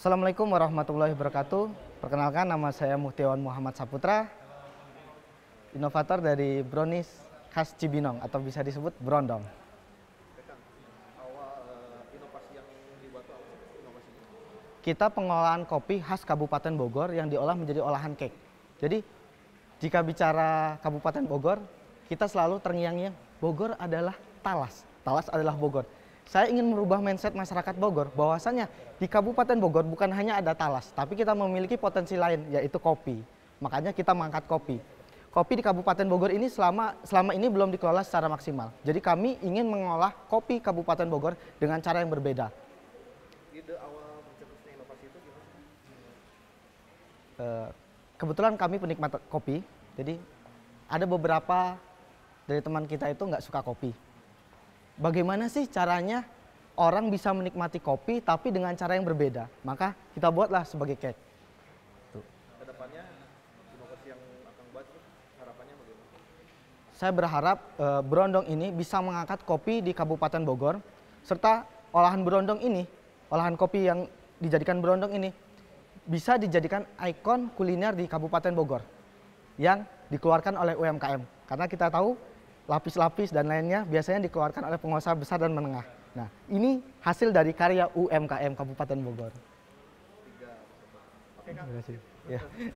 Assalamualaikum warahmatullahi wabarakatuh. Perkenalkan nama saya Muhtiawan Muhammad Saputra, inovator dari brownies khas Cibinong atau bisa disebut brondong. Kita pengolahan kopi khas Kabupaten Bogor yang diolah menjadi olahan cake. Jadi jika bicara Kabupaten Bogor, kita selalu terngiang-ngiang Bogor adalah talas, talas adalah Bogor saya ingin merubah mindset masyarakat Bogor bahwasanya di Kabupaten Bogor bukan hanya ada talas, tapi kita memiliki potensi lain yaitu kopi. Makanya kita mengangkat kopi. Kopi di Kabupaten Bogor ini selama selama ini belum dikelola secara maksimal. Jadi kami ingin mengolah kopi Kabupaten Bogor dengan cara yang berbeda. Ide awal mencetusnya inovasi itu eh, kebetulan kami penikmat kopi, jadi ada beberapa dari teman kita itu nggak suka kopi bagaimana sih caranya orang bisa menikmati kopi tapi dengan cara yang berbeda. Maka kita buatlah sebagai cake. Tuh. Kedepannya inovasi yang akan buat harapannya bagaimana? Saya berharap e, berondong ini bisa mengangkat kopi di Kabupaten Bogor serta olahan berondong ini, olahan kopi yang dijadikan berondong ini bisa dijadikan ikon kuliner di Kabupaten Bogor yang dikeluarkan oleh UMKM. Karena kita tahu lapis-lapis dan lainnya biasanya dikeluarkan oleh pengusaha besar dan menengah. Nah, ini hasil dari karya UMKM Kabupaten Bogor. Terima kasih. Iya. Ya.